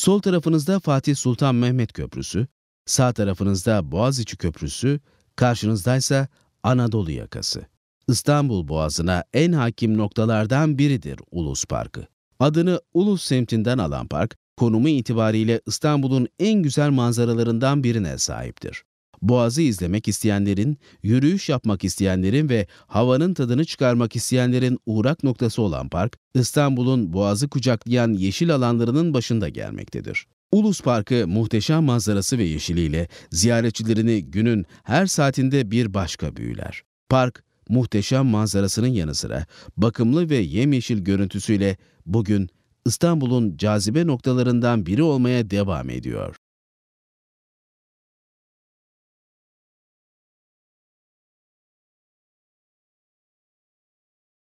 Sol tarafınızda Fatih Sultan Mehmet Köprüsü, sağ tarafınızda Boğaziçi Köprüsü, karşınızdaysa Anadolu yakası. İstanbul Boğazı'na en hakim noktalardan biridir Ulus Parkı. Adını Ulus semtinden alan park, konumu itibariyle İstanbul'un en güzel manzaralarından birine sahiptir. Boğazı izlemek isteyenlerin, yürüyüş yapmak isteyenlerin ve havanın tadını çıkarmak isteyenlerin uğrak noktası olan park, İstanbul'un boğazı kucaklayan yeşil alanlarının başında gelmektedir. Ulus Parkı muhteşem manzarası ve yeşiliyle ziyaretçilerini günün her saatinde bir başka büyüler. Park, muhteşem manzarasının yanı sıra bakımlı ve yemyeşil görüntüsüyle bugün İstanbul'un cazibe noktalarından biri olmaya devam ediyor.